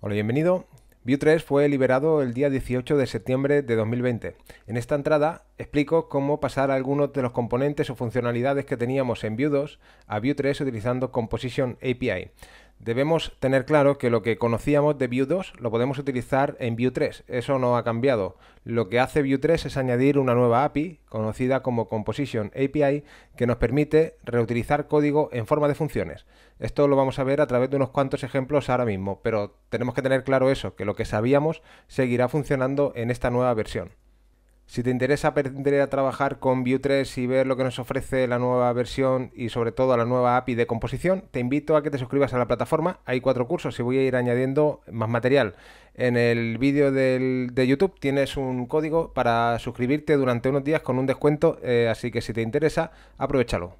Hola, bienvenido. Vue 3 fue liberado el día 18 de septiembre de 2020. En esta entrada explico cómo pasar algunos de los componentes o funcionalidades que teníamos en Vue 2 a Vue 3 utilizando Composition API. Debemos tener claro que lo que conocíamos de Vue 2 lo podemos utilizar en Vue 3, eso no ha cambiado. Lo que hace Vue 3 es añadir una nueva API, conocida como Composition API, que nos permite reutilizar código en forma de funciones. Esto lo vamos a ver a través de unos cuantos ejemplos ahora mismo, pero tenemos que tener claro eso, que lo que sabíamos seguirá funcionando en esta nueva versión. Si te interesa aprender a trabajar con Vue 3 y ver lo que nos ofrece la nueva versión y sobre todo la nueva API de composición, te invito a que te suscribas a la plataforma. Hay cuatro cursos y voy a ir añadiendo más material. En el vídeo de YouTube tienes un código para suscribirte durante unos días con un descuento, eh, así que si te interesa, aprovechalo.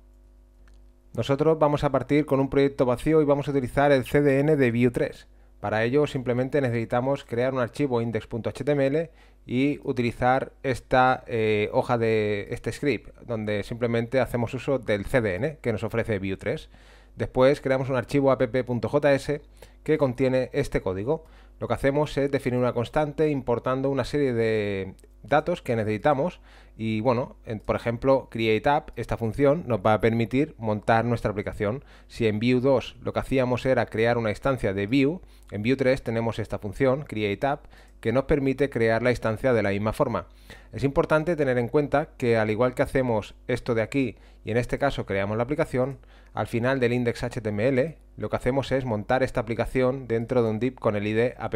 Nosotros vamos a partir con un proyecto vacío y vamos a utilizar el CDN de Vue 3. Para ello simplemente necesitamos crear un archivo index.html y utilizar esta eh, hoja de este script, donde simplemente hacemos uso del CDN que nos ofrece Vue3. Después creamos un archivo app.js que contiene este código. Lo que hacemos es definir una constante importando una serie de datos que necesitamos y bueno, por ejemplo, createApp, esta función nos va a permitir montar nuestra aplicación. Si en View 2 lo que hacíamos era crear una instancia de View, en view 3 tenemos esta función createApp que nos permite crear la instancia de la misma forma. Es importante tener en cuenta que al igual que hacemos esto de aquí y en este caso creamos la aplicación, al final del index HTML lo que hacemos es montar esta aplicación dentro de un div con el id app,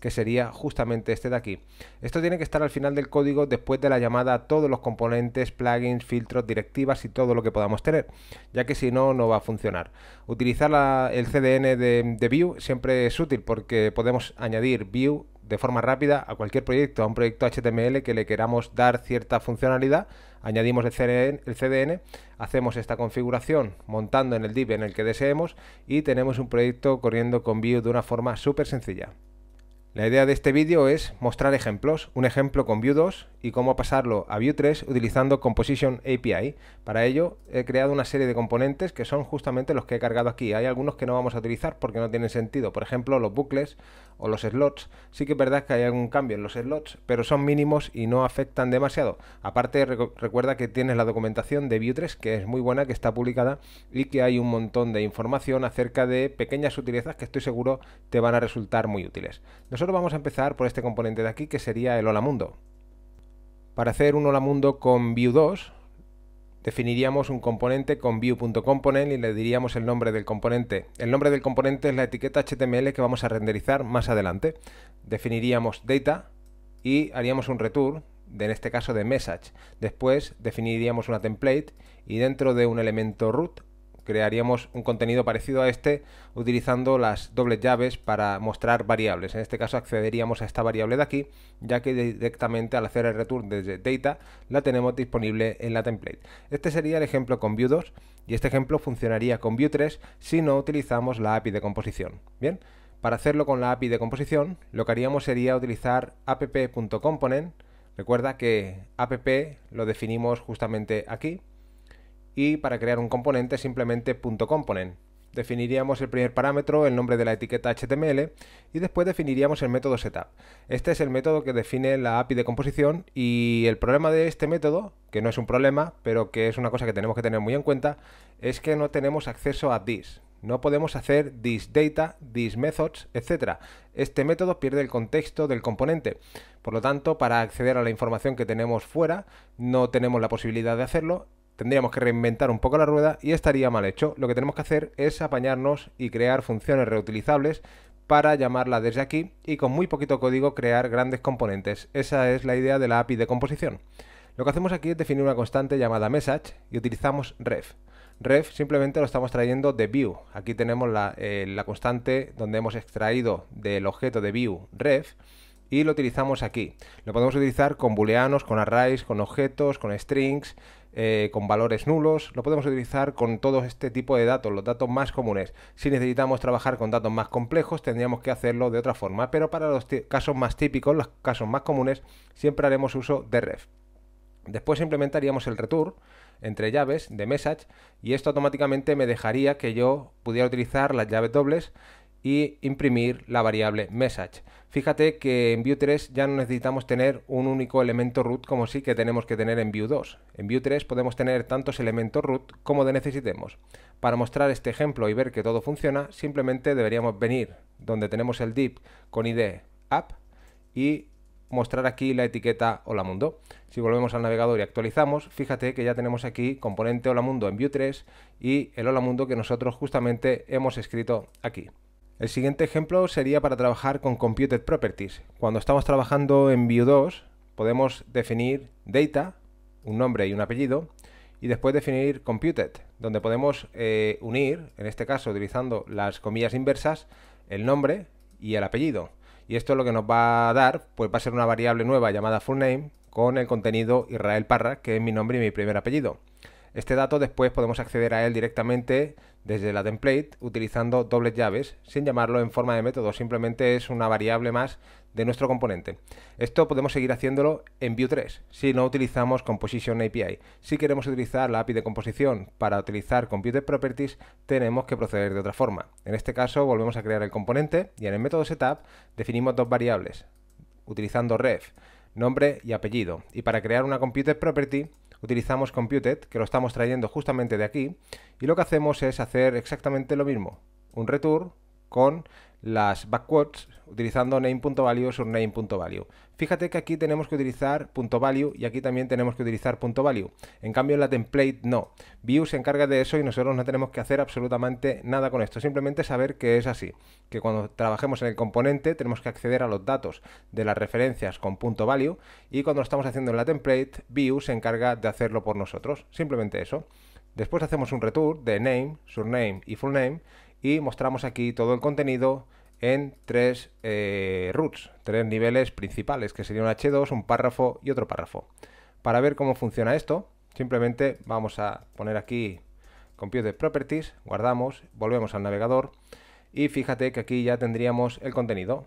que sería justamente este de aquí. Esto tiene que estar al final del código después de la llamada a todos los componentes, plugins, filtros, directivas y todo lo que podamos tener, ya que si no, no va a funcionar. Utilizar el CDN de, de View siempre es útil porque podemos añadir View de forma rápida a cualquier proyecto, a un proyecto HTML que le queramos dar cierta funcionalidad, añadimos el CDN, el CDN, hacemos esta configuración montando en el div en el que deseemos y tenemos un proyecto corriendo con Vue de una forma súper sencilla. La idea de este vídeo es mostrar ejemplos, un ejemplo con Vue 2 y cómo pasarlo a Vue 3 utilizando Composition API. Para ello he creado una serie de componentes que son justamente los que he cargado aquí. Hay algunos que no vamos a utilizar porque no tienen sentido, por ejemplo los bucles o los slots, sí que es verdad que hay algún cambio en los slots, pero son mínimos y no afectan demasiado. Aparte, recuerda que tienes la documentación de Vue3, que es muy buena, que está publicada y que hay un montón de información acerca de pequeñas sutilezas que estoy seguro te van a resultar muy útiles. Nosotros vamos a empezar por este componente de aquí, que sería el Hola Mundo. Para hacer un Hola Mundo con Vue 2, definiríamos un componente con view.component y le diríamos el nombre del componente. El nombre del componente es la etiqueta HTML que vamos a renderizar más adelante. Definiríamos data y haríamos un return, de, en este caso de message. Después definiríamos una template y dentro de un elemento root crearíamos un contenido parecido a este utilizando las dobles llaves para mostrar variables. En este caso accederíamos a esta variable de aquí, ya que directamente al hacer el return desde data la tenemos disponible en la template. Este sería el ejemplo con view 2 y este ejemplo funcionaría con view 3 si no utilizamos la API de composición. Bien, para hacerlo con la API de composición, lo que haríamos sería utilizar app.component. Recuerda que app lo definimos justamente aquí y para crear un componente simplemente .component. Definiríamos el primer parámetro, el nombre de la etiqueta HTML y después definiríamos el método setup. Este es el método que define la API de composición y el problema de este método, que no es un problema, pero que es una cosa que tenemos que tener muy en cuenta, es que no tenemos acceso a this. No podemos hacer this data, this methods, etc. Este método pierde el contexto del componente. Por lo tanto, para acceder a la información que tenemos fuera, no tenemos la posibilidad de hacerlo Tendríamos que reinventar un poco la rueda y estaría mal hecho. Lo que tenemos que hacer es apañarnos y crear funciones reutilizables para llamarla desde aquí y con muy poquito código crear grandes componentes. Esa es la idea de la API de composición. Lo que hacemos aquí es definir una constante llamada message y utilizamos ref. Ref simplemente lo estamos trayendo de view. Aquí tenemos la, eh, la constante donde hemos extraído del objeto de view ref y lo utilizamos aquí. Lo podemos utilizar con booleanos, con arrays, con objetos, con strings, eh, con valores nulos, lo podemos utilizar con todo este tipo de datos, los datos más comunes. Si necesitamos trabajar con datos más complejos, tendríamos que hacerlo de otra forma, pero para los casos más típicos, los casos más comunes, siempre haremos uso de ref. Después implementaríamos el return entre llaves de message y esto automáticamente me dejaría que yo pudiera utilizar las llaves dobles y imprimir la variable message. Fíjate que en Vue 3 ya no necesitamos tener un único elemento root como sí que tenemos que tener en Vue 2. En Vue 3 podemos tener tantos elementos root como de necesitemos. Para mostrar este ejemplo y ver que todo funciona, simplemente deberíamos venir donde tenemos el div con id app y mostrar aquí la etiqueta Hola Mundo. Si volvemos al navegador y actualizamos, fíjate que ya tenemos aquí componente Hola Mundo en Vue 3 y el Hola Mundo que nosotros justamente hemos escrito aquí. El siguiente ejemplo sería para trabajar con Computed Properties. Cuando estamos trabajando en Vue 2, podemos definir Data, un nombre y un apellido, y después definir Computed, donde podemos eh, unir, en este caso utilizando las comillas inversas, el nombre y el apellido. Y esto lo que nos va a dar, pues va a ser una variable nueva llamada FullName con el contenido Israel Parra, que es mi nombre y mi primer apellido. Este dato después podemos acceder a él directamente desde la template utilizando dobles llaves, sin llamarlo en forma de método, simplemente es una variable más de nuestro componente. Esto podemos seguir haciéndolo en Vue 3 si no utilizamos Composition API. Si queremos utilizar la API de composición para utilizar Computed Properties, tenemos que proceder de otra forma. En este caso volvemos a crear el componente y en el método setup definimos dos variables utilizando ref, nombre y apellido. Y para crear una Computed Property utilizamos Computed, que lo estamos trayendo justamente de aquí, y lo que hacemos es hacer exactamente lo mismo, un return con las backwards utilizando name.value, surname.value. Fíjate que aquí tenemos que utilizar .value y aquí también tenemos que utilizar .value. En cambio en la template no. View se encarga de eso y nosotros no tenemos que hacer absolutamente nada con esto. Simplemente saber que es así. Que cuando trabajemos en el componente tenemos que acceder a los datos de las referencias con .value y cuando estamos haciendo en la template, View se encarga de hacerlo por nosotros. Simplemente eso. Después hacemos un return de name, surname y full name y mostramos aquí todo el contenido en tres eh, roots, tres niveles principales, que sería un H2, un párrafo y otro párrafo. Para ver cómo funciona esto, simplemente vamos a poner aquí Computer Properties, guardamos, volvemos al navegador y fíjate que aquí ya tendríamos el contenido.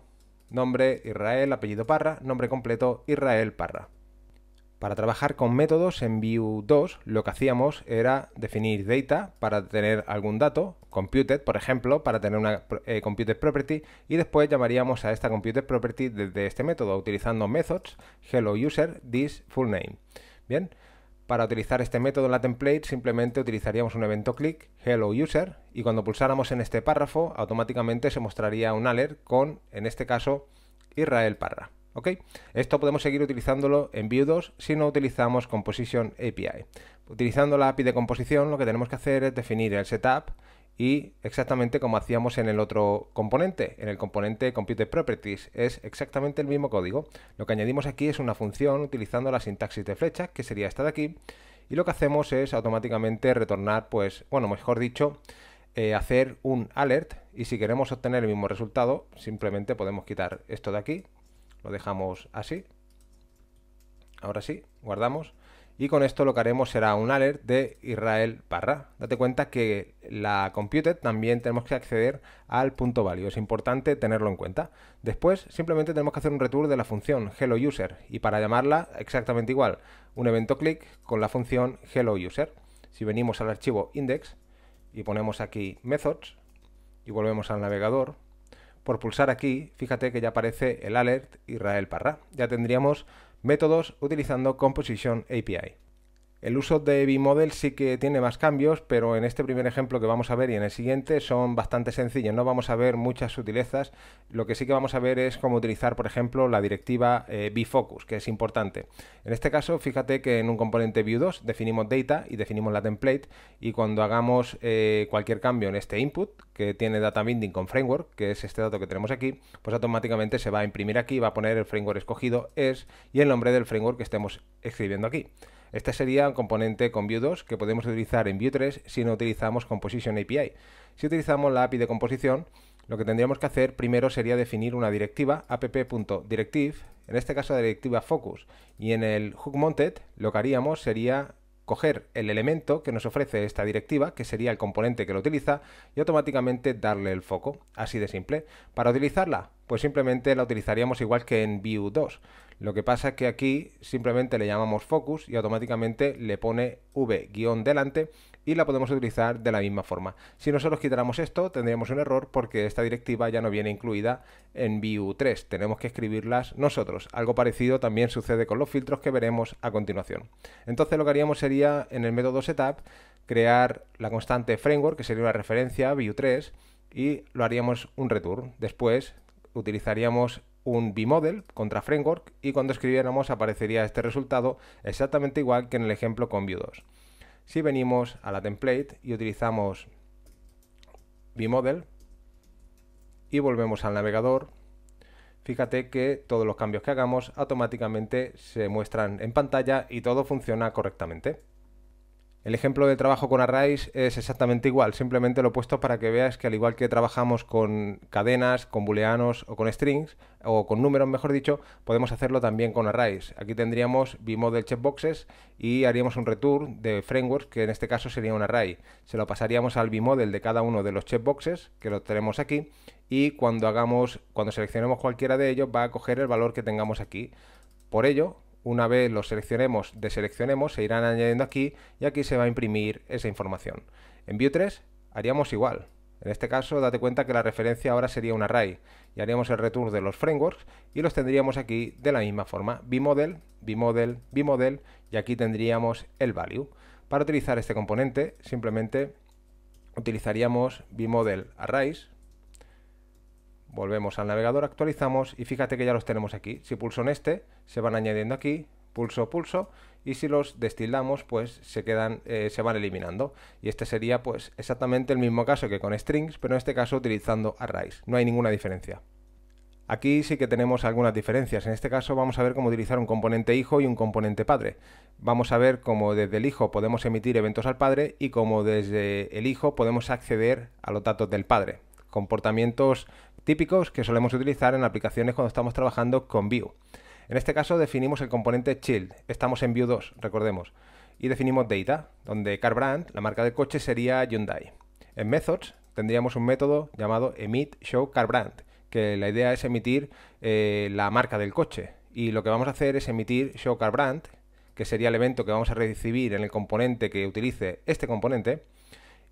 Nombre Israel, apellido Parra, nombre completo Israel Parra. Para trabajar con métodos en Vue 2 lo que hacíamos era definir data para tener algún dato, computed por ejemplo, para tener una eh, computed property y después llamaríamos a esta computed property desde este método utilizando methods hello user this full name. Bien, para utilizar este método en la template simplemente utilizaríamos un evento click hello user y cuando pulsáramos en este párrafo automáticamente se mostraría un alert con en este caso Israel Parra. Esto podemos seguir utilizándolo en view 2 si no utilizamos Composition API. Utilizando la API de composición lo que tenemos que hacer es definir el setup y exactamente como hacíamos en el otro componente, en el componente Computer Properties, es exactamente el mismo código. Lo que añadimos aquí es una función utilizando la sintaxis de flecha, que sería esta de aquí, y lo que hacemos es automáticamente retornar, pues, bueno, mejor dicho, eh, hacer un alert, y si queremos obtener el mismo resultado, simplemente podemos quitar esto de aquí, lo dejamos así. Ahora sí, guardamos. Y con esto lo que haremos será un alert de Israel barra. Date cuenta que la computed también tenemos que acceder al punto value. Es importante tenerlo en cuenta. Después simplemente tenemos que hacer un retour de la función hello user. Y para llamarla exactamente igual, un evento click con la función hello user. Si venimos al archivo index y ponemos aquí methods y volvemos al navegador, por pulsar aquí, fíjate que ya aparece el alert Israel Parra. Ya tendríamos métodos utilizando Composition API. El uso de B-Model sí que tiene más cambios, pero en este primer ejemplo que vamos a ver y en el siguiente son bastante sencillos, no vamos a ver muchas sutilezas. Lo que sí que vamos a ver es cómo utilizar, por ejemplo, la directiva eh, focus que es importante. En este caso, fíjate que en un componente View2 definimos data y definimos la template y cuando hagamos eh, cualquier cambio en este input, que tiene data binding con framework, que es este dato que tenemos aquí, pues automáticamente se va a imprimir aquí, va a poner el framework escogido es y el nombre del framework que estemos escribiendo aquí. Este sería un componente con Vue 2 que podemos utilizar en Vue 3 si no utilizamos Composition API. Si utilizamos la API de composición, lo que tendríamos que hacer primero sería definir una directiva app.directive, en este caso la directiva focus, y en el hook mounted lo que haríamos sería coger el elemento que nos ofrece esta directiva, que sería el componente que lo utiliza, y automáticamente darle el foco. Así de simple. Para utilizarla, pues simplemente la utilizaríamos igual que en View 2. Lo que pasa es que aquí simplemente le llamamos focus y automáticamente le pone v-delante y la podemos utilizar de la misma forma. Si nosotros quitáramos esto, tendríamos un error porque esta directiva ya no viene incluida en Vue 3. Tenemos que escribirlas nosotros. Algo parecido también sucede con los filtros que veremos a continuación. Entonces lo que haríamos sería en el método setup crear la constante framework, que sería una referencia a Vue 3, y lo haríamos un return. Después utilizaríamos un vmodel model contra framework y cuando escribiéramos aparecería este resultado exactamente igual que en el ejemplo con Vue 2. Si venimos a la template y utilizamos VModel y volvemos al navegador, fíjate que todos los cambios que hagamos automáticamente se muestran en pantalla y todo funciona correctamente. El ejemplo de trabajo con arrays es exactamente igual, simplemente lo he puesto para que veas que al igual que trabajamos con cadenas, con booleanos o con strings, o con números mejor dicho, podemos hacerlo también con arrays. Aquí tendríamos bmodel checkboxes y haríamos un return de frameworks, que en este caso sería un array. Se lo pasaríamos al bmodel de cada uno de los checkboxes, que lo tenemos aquí, y cuando hagamos, cuando seleccionemos cualquiera de ellos, va a coger el valor que tengamos aquí. Por ello, una vez los seleccionemos, deseleccionemos, se irán añadiendo aquí y aquí se va a imprimir esa información. En View 3 haríamos igual. En este caso, date cuenta que la referencia ahora sería un array y haríamos el return de los frameworks y los tendríamos aquí de la misma forma. bModel, bModel, bModel y aquí tendríamos el value. Para utilizar este componente, simplemente utilizaríamos bModel arrays volvemos al navegador, actualizamos y fíjate que ya los tenemos aquí. Si pulso en este, se van añadiendo aquí, pulso, pulso, y si los destilamos, pues se quedan, eh, se van eliminando. Y este sería pues exactamente el mismo caso que con strings, pero en este caso utilizando arrays. No hay ninguna diferencia. Aquí sí que tenemos algunas diferencias. En este caso vamos a ver cómo utilizar un componente hijo y un componente padre. Vamos a ver cómo desde el hijo podemos emitir eventos al padre y cómo desde el hijo podemos acceder a los datos del padre. Comportamientos típicos que solemos utilizar en aplicaciones cuando estamos trabajando con View. En este caso definimos el componente Child, estamos en View 2, recordemos, y definimos Data, donde Car Brand, la marca del coche, sería Hyundai. En Methods tendríamos un método llamado Emit Show Car Brand, que la idea es emitir eh, la marca del coche. Y lo que vamos a hacer es emitir Show Car Brand, que sería el evento que vamos a recibir en el componente que utilice este componente,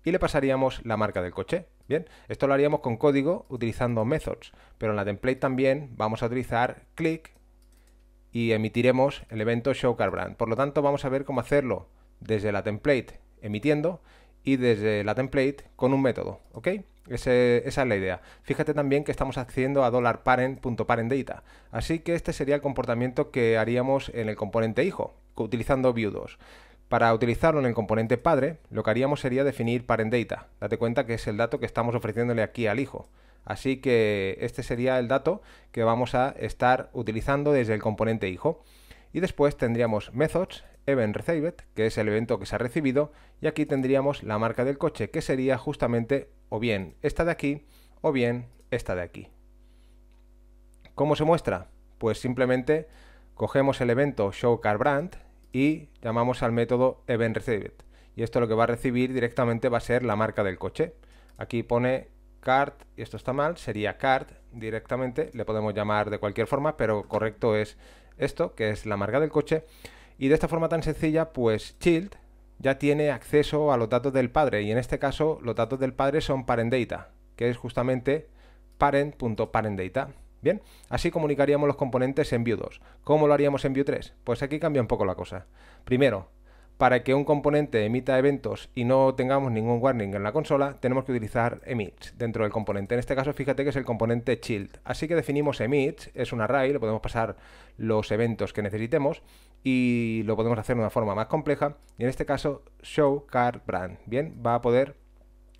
y le pasaríamos la marca del coche. Bien, esto lo haríamos con código utilizando methods, pero en la template también vamos a utilizar click y emitiremos el evento showCarBrand. Por lo tanto, vamos a ver cómo hacerlo desde la template emitiendo y desde la template con un método, ¿ok? esa es la idea. Fíjate también que estamos accediendo a $parent.parentData, así que este sería el comportamiento que haríamos en el componente hijo, utilizando view2. Para utilizarlo en el componente padre, lo que haríamos sería definir parent data. Date cuenta que es el dato que estamos ofreciéndole aquí al hijo. Así que este sería el dato que vamos a estar utilizando desde el componente hijo. Y después tendríamos methods, event received, que es el evento que se ha recibido, y aquí tendríamos la marca del coche, que sería justamente o bien esta de aquí o bien esta de aquí. ¿Cómo se muestra? Pues simplemente cogemos el evento show car brand y llamamos al método even Y esto lo que va a recibir directamente va a ser la marca del coche. Aquí pone card, y esto está mal, sería card directamente, le podemos llamar de cualquier forma, pero correcto es esto, que es la marca del coche. Y de esta forma tan sencilla, pues Child ya tiene acceso a los datos del padre, y en este caso los datos del padre son parent que es justamente parent.parentData. Bien, así comunicaríamos los componentes en Vue 2. ¿Cómo lo haríamos en Vue 3? Pues aquí cambia un poco la cosa. Primero, para que un componente emita eventos y no tengamos ningún warning en la consola, tenemos que utilizar emits dentro del componente. En este caso, fíjate que es el componente Shield. Así que definimos emits, es un array, le podemos pasar los eventos que necesitemos y lo podemos hacer de una forma más compleja. Y en este caso, show car brand. Bien, va a poder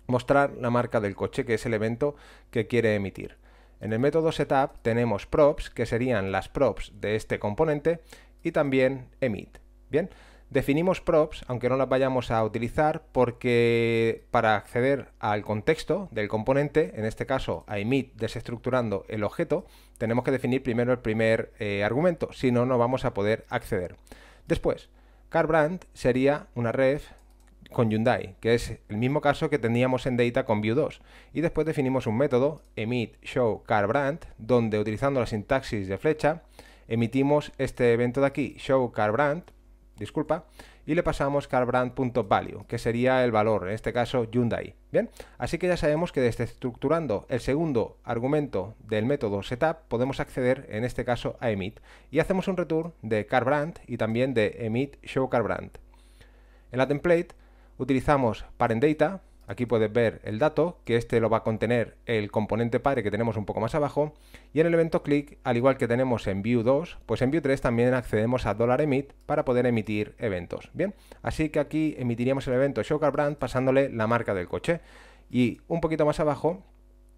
mostrar la marca del coche, que es el evento que quiere emitir. En el método setup tenemos props, que serían las props de este componente, y también emit. Bien, definimos props, aunque no las vayamos a utilizar, porque para acceder al contexto del componente, en este caso a emit desestructurando el objeto, tenemos que definir primero el primer eh, argumento, si no, no vamos a poder acceder. Después, carbrand sería una ref con Hyundai, que es el mismo caso que teníamos en Data con view 2. Y después definimos un método, emit show car brand, donde utilizando la sintaxis de flecha, emitimos este evento de aquí, show car brand, disculpa, y le pasamos carbrand.value, que sería el valor, en este caso Hyundai. Bien, así que ya sabemos que estructurando el segundo argumento del método setup podemos acceder en este caso a emit y hacemos un return de carbrand y también de emit show En la template utilizamos parent data, aquí puedes ver el dato, que este lo va a contener el componente padre que tenemos un poco más abajo, y en el evento click, al igual que tenemos en view 2, pues en view 3 también accedemos a $emit para poder emitir eventos, ¿bien? Así que aquí emitiríamos el evento show brand pasándole la marca del coche, y un poquito más abajo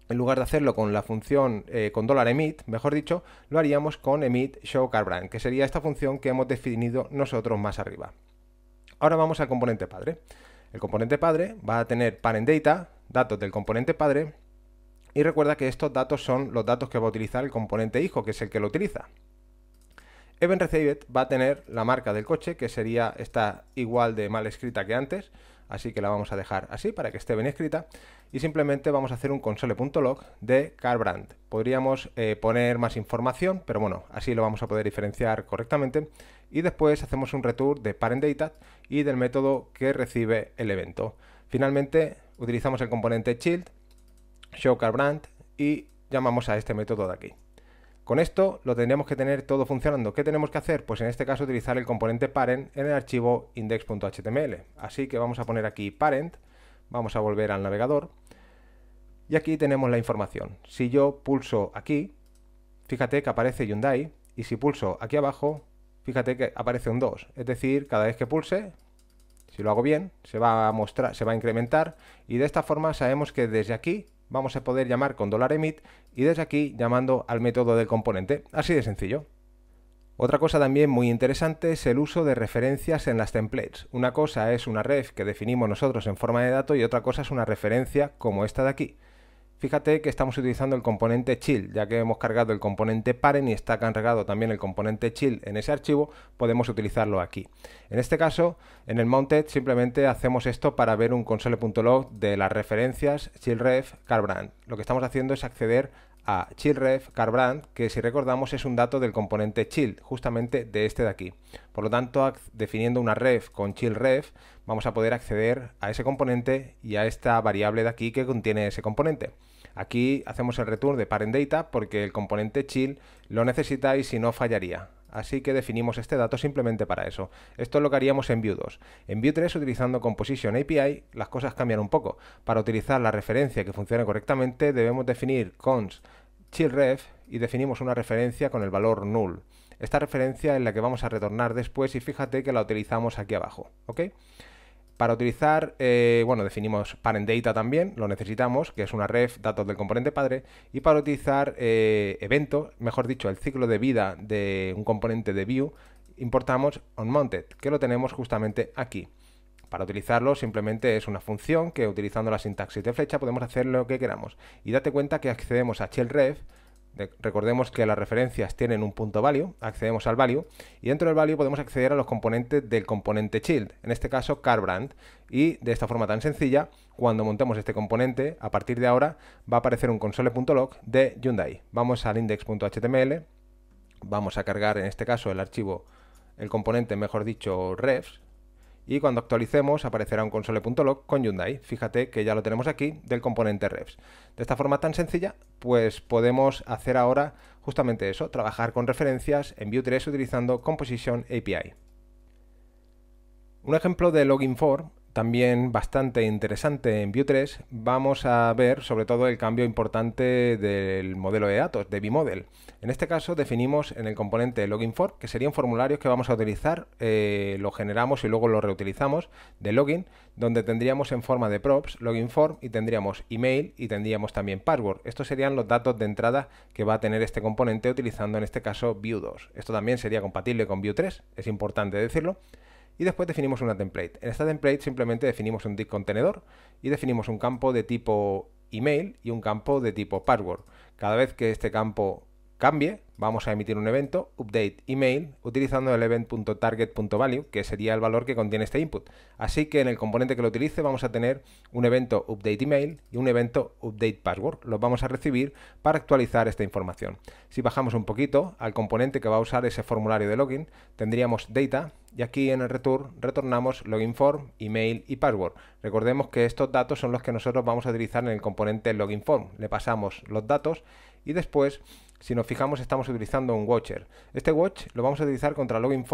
en lugar de hacerlo con la función eh, con $emit, mejor dicho, lo haríamos con emit show brand, que sería esta función que hemos definido nosotros más arriba. Ahora vamos al componente padre el componente padre va a tener parent data, datos del componente padre, y recuerda que estos datos son los datos que va a utilizar el componente hijo, que es el que lo utiliza. Event va a tener la marca del coche, que sería esta igual de mal escrita que antes, así que la vamos a dejar así para que esté bien escrita, y simplemente vamos a hacer un console.log de CarBrand. Podríamos eh, poner más información, pero bueno, así lo vamos a poder diferenciar correctamente y después hacemos un return de parent data y del método que recibe el evento. Finalmente utilizamos el componente shield, showCarBrand y llamamos a este método de aquí. Con esto lo tendríamos que tener todo funcionando. ¿Qué tenemos que hacer? Pues en este caso utilizar el componente parent en el archivo index.html. Así que vamos a poner aquí parent, vamos a volver al navegador y aquí tenemos la información. Si yo pulso aquí, fíjate que aparece Hyundai y si pulso aquí abajo fíjate que aparece un 2. Es decir, cada vez que pulse, si lo hago bien, se va a mostrar, se va a incrementar y de esta forma sabemos que desde aquí vamos a poder llamar con $emit y desde aquí llamando al método del componente. Así de sencillo. Otra cosa también muy interesante es el uso de referencias en las templates. Una cosa es una ref que definimos nosotros en forma de dato y otra cosa es una referencia como esta de aquí. Fíjate que estamos utilizando el componente chill, ya que hemos cargado el componente parent y está cargado también el componente chill en ese archivo, podemos utilizarlo aquí. En este caso, en el mounted simplemente hacemos esto para ver un console.log de las referencias chillref carbrand. Lo que estamos haciendo es acceder a chillref carbrand, que si recordamos es un dato del componente chill, justamente de este de aquí. Por lo tanto, definiendo una ref con chillref, vamos a poder acceder a ese componente y a esta variable de aquí que contiene ese componente. Aquí hacemos el return de parent data porque el componente chill lo necesitáis si no fallaría. Así que definimos este dato simplemente para eso. Esto es lo que haríamos en View 2. En View 3, utilizando Composition API, las cosas cambian un poco. Para utilizar la referencia que funcione correctamente, debemos definir const chillref y definimos una referencia con el valor null. Esta referencia es la que vamos a retornar después y fíjate que la utilizamos aquí abajo. ¿ok? Para utilizar, eh, bueno, definimos parent data también, lo necesitamos, que es una ref, datos del componente padre, y para utilizar eh, eventos, mejor dicho, el ciclo de vida de un componente de view, importamos onMounted, que lo tenemos justamente aquí. Para utilizarlo simplemente es una función que utilizando la sintaxis de flecha podemos hacer lo que queramos. Y date cuenta que accedemos a shellref, recordemos que las referencias tienen un punto value, accedemos al value y dentro del value podemos acceder a los componentes del componente child, en este caso CarBrand. Y de esta forma tan sencilla, cuando montemos este componente, a partir de ahora va a aparecer un console.log de Hyundai. Vamos al index.html, vamos a cargar en este caso el archivo, el componente, mejor dicho, refs, y cuando actualicemos aparecerá un console.log con Hyundai. Fíjate que ya lo tenemos aquí del componente refs. De esta forma tan sencilla, pues podemos hacer ahora justamente eso, trabajar con referencias en Vue3 utilizando Composition API. Un ejemplo de login for también bastante interesante en Vue 3, vamos a ver sobre todo el cambio importante del modelo de datos, de vmodel. En este caso definimos en el componente login que serían formularios que vamos a utilizar, eh, lo generamos y luego lo reutilizamos, de login, donde tendríamos en forma de props login y tendríamos email y tendríamos también password. Estos serían los datos de entrada que va a tener este componente utilizando en este caso Vue 2. Esto también sería compatible con Vue 3, es importante decirlo y después definimos una template. En esta template simplemente definimos un dic contenedor y definimos un campo de tipo email y un campo de tipo password. Cada vez que este campo cambie, vamos a emitir un evento, update email, utilizando el event.target.value, que sería el valor que contiene este input. Así que en el componente que lo utilice vamos a tener un evento update email y un evento update password. Los vamos a recibir para actualizar esta información. Si bajamos un poquito al componente que va a usar ese formulario de login, tendríamos data y aquí en el return retornamos login email y password. Recordemos que estos datos son los que nosotros vamos a utilizar en el componente login form. Le pasamos los datos y después, si nos fijamos, estamos utilizando un watcher. Este watch lo vamos a utilizar contra login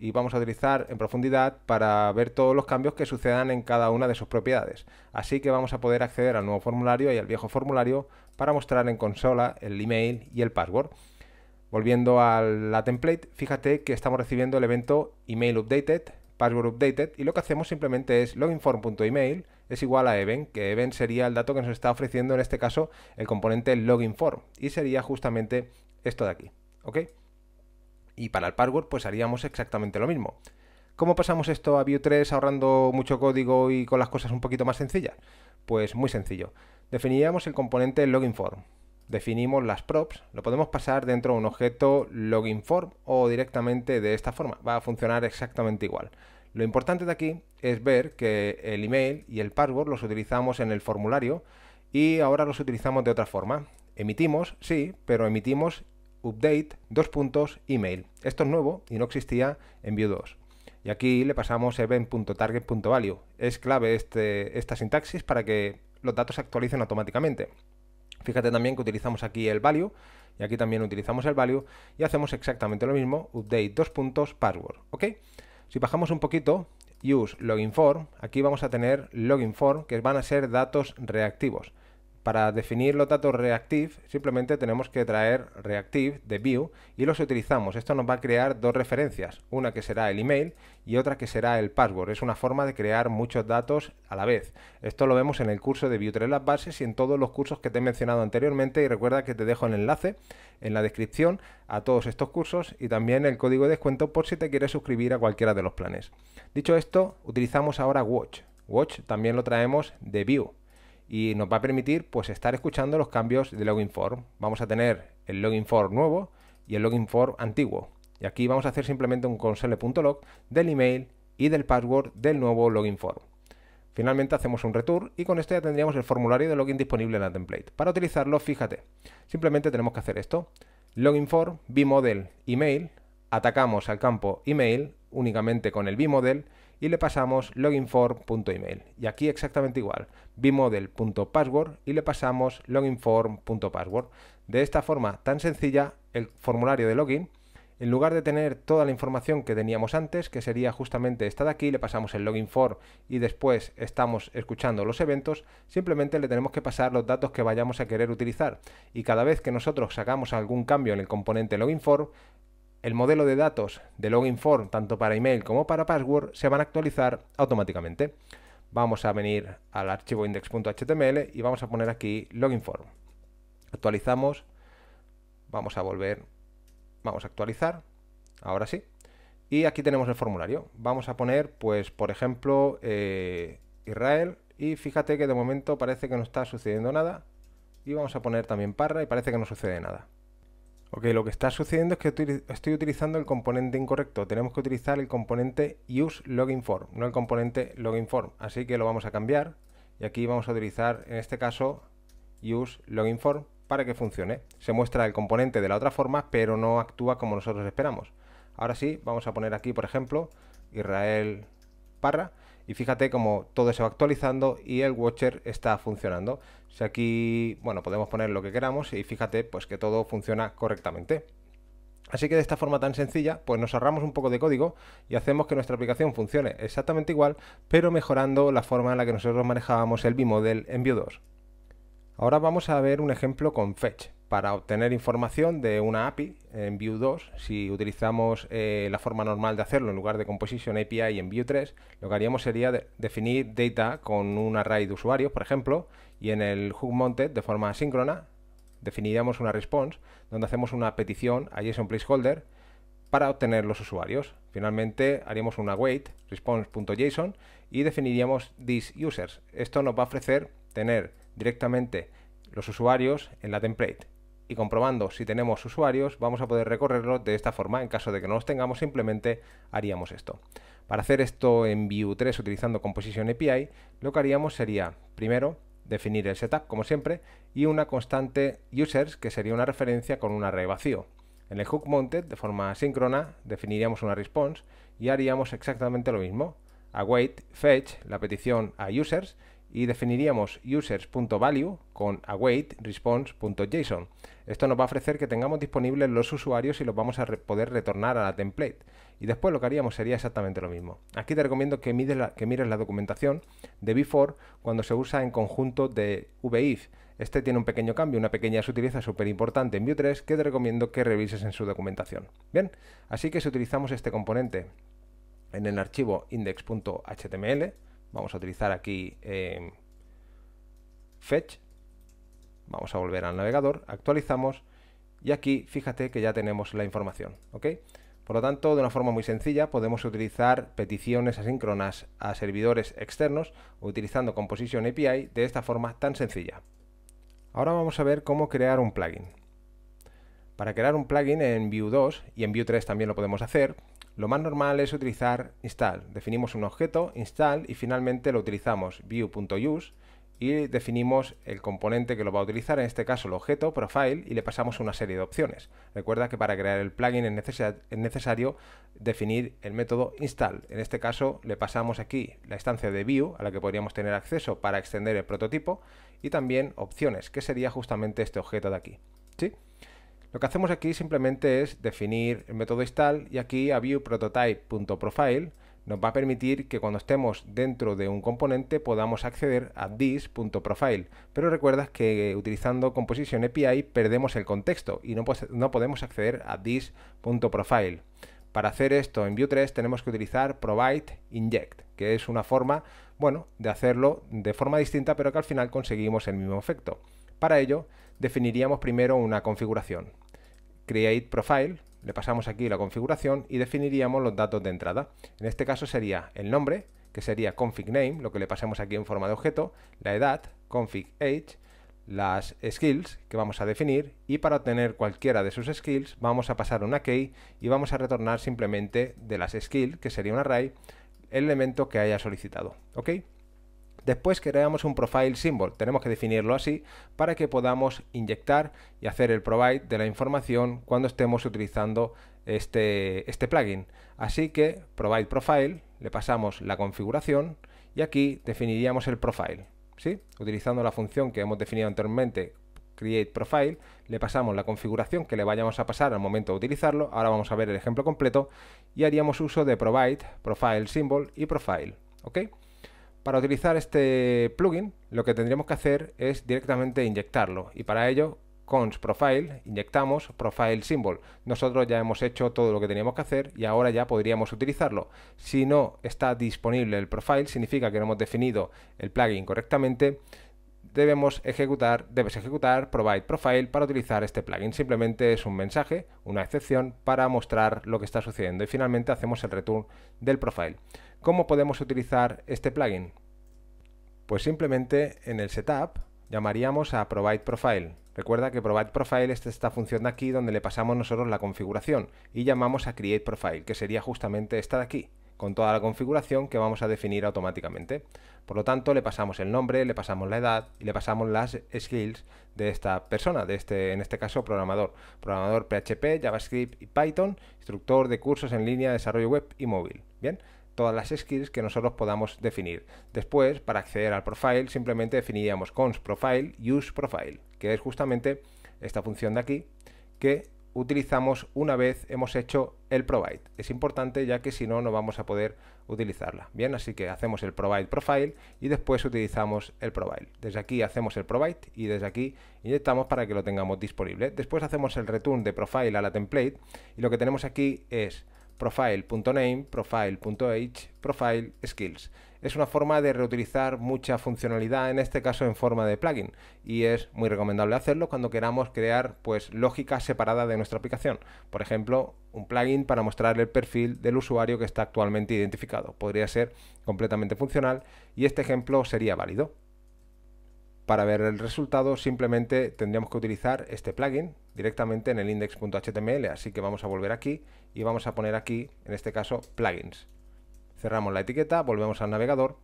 y vamos a utilizar en profundidad para ver todos los cambios que sucedan en cada una de sus propiedades. Así que vamos a poder acceder al nuevo formulario y al viejo formulario para mostrar en consola el email y el password. Volviendo a la template, fíjate que estamos recibiendo el evento email updated, password updated y lo que hacemos simplemente es loginform.email es igual a event, que event sería el dato que nos está ofreciendo en este caso el componente login form y sería justamente esto de aquí, ¿ok? Y para el password pues haríamos exactamente lo mismo. ¿Cómo pasamos esto a Vue 3 ahorrando mucho código y con las cosas un poquito más sencillas? Pues muy sencillo. Definiríamos el componente login form. Definimos las props, lo podemos pasar dentro de un objeto login form o directamente de esta forma. Va a funcionar exactamente igual. Lo importante de aquí es ver que el email y el password los utilizamos en el formulario y ahora los utilizamos de otra forma. Emitimos, sí, pero emitimos update dos puntos email. Esto es nuevo y no existía en Vue 2. Y aquí le pasamos event.target.value. Es clave este, esta sintaxis para que los datos se actualicen automáticamente. Fíjate también que utilizamos aquí el value y aquí también utilizamos el value y hacemos exactamente lo mismo, update dos puntos password, ¿ok? Si bajamos un poquito, use login form, aquí vamos a tener login form, que van a ser datos reactivos. Para definir los datos reactive, simplemente tenemos que traer reactive de view y los utilizamos. Esto nos va a crear dos referencias, una que será el email y otra que será el password. Es una forma de crear muchos datos a la vez. Esto lo vemos en el curso de View 3 las bases y en todos los cursos que te he mencionado anteriormente y recuerda que te dejo el enlace en la descripción a todos estos cursos y también el código de descuento por si te quieres suscribir a cualquiera de los planes. Dicho esto, utilizamos ahora Watch. Watch también lo traemos de View y nos va a permitir pues estar escuchando los cambios de login form. Vamos a tener el login form nuevo y el login form antiguo. Y aquí vamos a hacer simplemente un console.log del email y del password del nuevo login form. Finalmente hacemos un return y con esto ya tendríamos el formulario de login disponible en la template. Para utilizarlo, fíjate, simplemente tenemos que hacer esto. Login form, bmodel, email, atacamos al campo email únicamente con el bmodel y le pasamos loginform.email. Y aquí exactamente igual, bmodel.password y le pasamos loginform.password. De esta forma tan sencilla, el formulario de login, en lugar de tener toda la información que teníamos antes, que sería justamente esta de aquí, le pasamos el loginform y después estamos escuchando los eventos, simplemente le tenemos que pasar los datos que vayamos a querer utilizar. Y cada vez que nosotros sacamos algún cambio en el componente loginform, el modelo de datos de login tanto para email como para password, se van a actualizar automáticamente. Vamos a venir al archivo index.html y vamos a poner aquí login Actualizamos, vamos a volver, vamos a actualizar, ahora sí. Y aquí tenemos el formulario. Vamos a poner, pues, por ejemplo, eh, Israel. Y fíjate que de momento parece que no está sucediendo nada. Y vamos a poner también Parra y parece que no sucede nada. Ok, lo que está sucediendo es que estoy, utilizando el componente incorrecto. Tenemos que utilizar el componente useLoginForm, no el componente LoginForm. Así que lo vamos a cambiar y aquí vamos a utilizar, en este caso, useLoginForm para que funcione. Se muestra el componente de la otra forma, pero no actúa como nosotros esperamos. Ahora sí, vamos a poner aquí, por ejemplo, Israel Parra y fíjate cómo todo se va actualizando y el Watcher está funcionando. Si aquí, bueno, podemos poner lo que queramos y fíjate pues que todo funciona correctamente. Así que de esta forma tan sencilla, pues nos ahorramos un poco de código y hacemos que nuestra aplicación funcione exactamente igual, pero mejorando la forma en la que nosotros manejábamos el bimodel en view 2. Ahora vamos a ver un ejemplo con Fetch para obtener información de una API en Vue 2, si utilizamos eh, la forma normal de hacerlo en lugar de Composition API en Vue 3, lo que haríamos sería definir data con un array de usuarios, por ejemplo, y en el hook mounted de forma asíncrona definiríamos una response donde hacemos una petición a JSON placeholder para obtener los usuarios. Finalmente haríamos una wait response.json y definiríamos these users. Esto nos va a ofrecer tener directamente los usuarios en la template y comprobando si tenemos usuarios vamos a poder recorrerlo de esta forma. En caso de que no los tengamos simplemente haríamos esto. Para hacer esto en Vue 3 utilizando Composition API lo que haríamos sería primero definir el setup como siempre y una constante users que sería una referencia con un array vacío. En el hook mounted de forma asíncrona definiríamos una response y haríamos exactamente lo mismo. Await fetch la petición a users y definiríamos users.value con await response.json. Esto nos va a ofrecer que tengamos disponibles los usuarios y los vamos a poder retornar a la template. Y después lo que haríamos sería exactamente lo mismo. Aquí te recomiendo que, mires la, documentación de before cuando se usa en conjunto de VIF. Este tiene un pequeño cambio, una pequeña sutileza súper importante en Vue 3 que te recomiendo que revises en su documentación. Bien, así que si utilizamos este componente en el archivo index.html, Vamos a utilizar aquí eh, Fetch. Vamos a volver al navegador, actualizamos y aquí fíjate que ya tenemos la información. ¿ok? Por lo tanto, de una forma muy sencilla, podemos utilizar peticiones asíncronas a servidores externos utilizando Composition API de esta forma tan sencilla. Ahora vamos a ver cómo crear un plugin. Para crear un plugin en Vue 2 y en Vue 3 también lo podemos hacer, lo más normal es utilizar install. Definimos un objeto, install, y finalmente lo utilizamos view.use y definimos el componente que lo va a utilizar, en este caso el objeto, profile, y le pasamos una serie de opciones. Recuerda que para crear el plugin es, necesario definir el método install. En este caso le pasamos aquí la instancia de view a la que podríamos tener acceso para extender el prototipo y también opciones, que sería justamente este objeto de aquí. ¿Sí? Lo que hacemos aquí simplemente es definir el método install y aquí a viewprototype.profile nos va a permitir que cuando estemos dentro de un componente podamos acceder a this.profile. Pero recuerdas que utilizando Composition API perdemos el contexto y no, no podemos acceder a this.profile. Para hacer esto en Vue 3 tenemos que utilizar provide inject, que es una forma, bueno, de hacerlo de forma distinta pero que al final conseguimos el mismo efecto. Para ello definiríamos primero una configuración. Create Profile, le pasamos aquí la configuración y definiríamos los datos de entrada. En este caso sería el nombre, que sería config name, lo que le pasamos aquí en forma de objeto, la edad, config age, las skills que vamos a definir y para obtener cualquiera de sus skills vamos a pasar una key y vamos a retornar simplemente de las skills, que sería un array, el elemento que haya solicitado. ¿ok? Después creamos un profile symbol, tenemos que definirlo así para que podamos inyectar y hacer el provide de la información cuando estemos utilizando este, este plugin. Así que provide profile, le pasamos la configuración y aquí definiríamos el profile. ¿sí? Utilizando la función que hemos definido anteriormente, create profile, le pasamos la configuración que le vayamos a pasar al momento de utilizarlo. Ahora vamos a ver el ejemplo completo y haríamos uso de provide, profile symbol y profile. ¿ok? Para utilizar este plugin, lo que tendríamos que hacer es directamente inyectarlo y para ello cons profile, inyectamos profile symbol. Nosotros ya hemos hecho todo lo que teníamos que hacer y ahora ya podríamos utilizarlo. Si no está disponible el profile, significa que no hemos definido el plugin correctamente debemos ejecutar, debes ejecutar provide profile para utilizar este plugin. Simplemente es un mensaje, una excepción para mostrar lo que está sucediendo. Y finalmente hacemos el return del profile. ¿Cómo podemos utilizar este plugin? Pues simplemente en el setup llamaríamos a provide profile. Recuerda que provide profile es este esta función de aquí donde le pasamos nosotros la configuración y llamamos a create profile, que sería justamente esta de aquí con toda la configuración que vamos a definir automáticamente. Por lo tanto, le pasamos el nombre, le pasamos la edad y le pasamos las skills de esta persona, de este, en este caso programador. Programador PHP, JavaScript y Python, instructor de cursos en línea, desarrollo web y móvil. Bien, todas las skills que nosotros podamos definir. Después, para acceder al profile, simplemente definiríamos cons profile, use profile, que es justamente esta función de aquí que utilizamos una vez hemos hecho el provide. Es importante ya que si no, no vamos a poder utilizarla. Bien, así que hacemos el provide profile y después utilizamos el provide. Desde aquí hacemos el provide y desde aquí inyectamos para que lo tengamos disponible. Después hacemos el return de profile a la template y lo que tenemos aquí es profile.name, profile.age, profile skills es una forma de reutilizar mucha funcionalidad, en este caso en forma de plugin, y es muy recomendable hacerlo cuando queramos crear pues lógica separada de nuestra aplicación. Por ejemplo, un plugin para mostrar el perfil del usuario que está actualmente identificado. Podría ser completamente funcional y este ejemplo sería válido. Para ver el resultado simplemente tendríamos que utilizar este plugin directamente en el index.html, así que vamos a volver aquí y vamos a poner aquí, en este caso, plugins cerramos la etiqueta, volvemos al navegador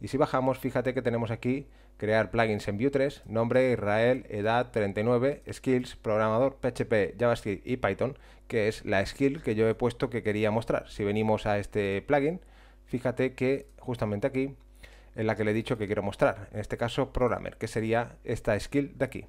y si bajamos, fíjate que tenemos aquí crear plugins en Vue 3, nombre Israel, edad 39, skills, programador PHP, JavaScript y Python, que es la skill que yo he puesto que quería mostrar. Si venimos a este plugin, fíjate que justamente aquí en la que le he dicho que quiero mostrar, en este caso programmer, que sería esta skill de aquí.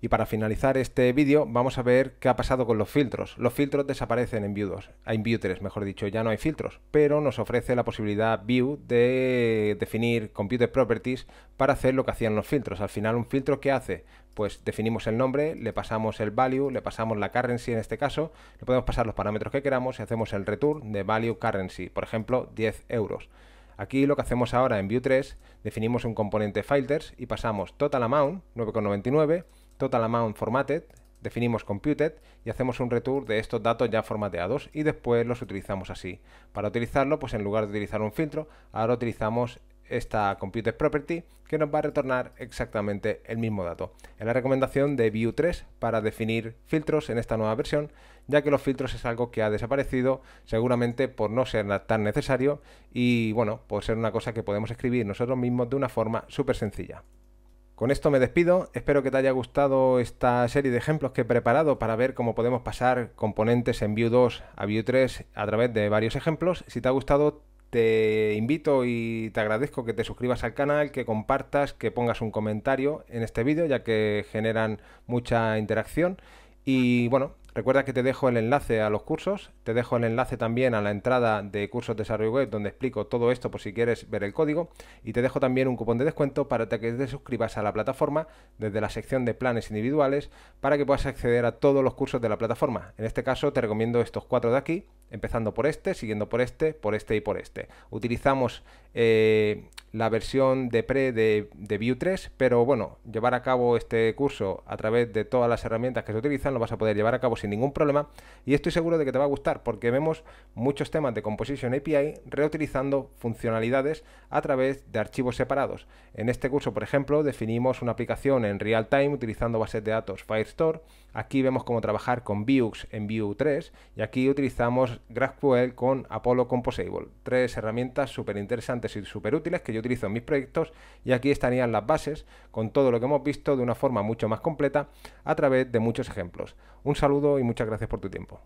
Y para finalizar este vídeo vamos a ver qué ha pasado con los filtros. Los filtros desaparecen en View 2, en View 3 mejor dicho, ya no hay filtros, pero nos ofrece la posibilidad View de definir Computer Properties para hacer lo que hacían los filtros. Al final un filtro ¿qué hace? Pues definimos el nombre, le pasamos el value, le pasamos la currency en este caso, le podemos pasar los parámetros que queramos y hacemos el return de value currency, por ejemplo 10 euros. Aquí lo que hacemos ahora en View 3, definimos un componente filters y pasamos total amount 9,99 total amount formatted, definimos computed y hacemos un return de estos datos ya formateados y después los utilizamos así. Para utilizarlo, pues en lugar de utilizar un filtro, ahora utilizamos esta computed property que nos va a retornar exactamente el mismo dato. Es la recomendación de view 3 para definir filtros en esta nueva versión, ya que los filtros es algo que ha desaparecido seguramente por no ser tan necesario y bueno, por ser una cosa que podemos escribir nosotros mismos de una forma súper sencilla. Con esto me despido, espero que te haya gustado esta serie de ejemplos que he preparado para ver cómo podemos pasar componentes en Vue 2 a Vue 3 a través de varios ejemplos. Si te ha gustado te invito y te agradezco que te suscribas al canal, que compartas, que pongas un comentario en este vídeo ya que generan mucha interacción y bueno, Recuerda que te dejo el enlace a los cursos, te dejo el enlace también a la entrada de cursos de desarrollo web donde explico todo esto por si quieres ver el código y te dejo también un cupón de descuento para que te suscribas a la plataforma desde la sección de planes individuales para que puedas acceder a todos los cursos de la plataforma. En este caso te recomiendo estos cuatro de aquí empezando por este, siguiendo por este, por este y por este. Utilizamos eh, la versión de pre de, de Vue 3, pero bueno, llevar a cabo este curso a través de todas las herramientas que se utilizan lo vas a poder llevar a cabo sin ningún problema y estoy seguro de que te va a gustar porque vemos muchos temas de Composition API reutilizando funcionalidades a través de archivos separados. En este curso, por ejemplo, definimos una aplicación en real time utilizando bases de datos Firestore, Aquí vemos cómo trabajar con Vuex en Vue 3 y aquí utilizamos GraphQL con Apollo Composable. Tres herramientas súper interesantes y súper útiles que yo utilizo en mis proyectos y aquí estarían las bases con todo lo que hemos visto de una forma mucho más completa a través de muchos ejemplos. Un saludo y muchas gracias por tu tiempo.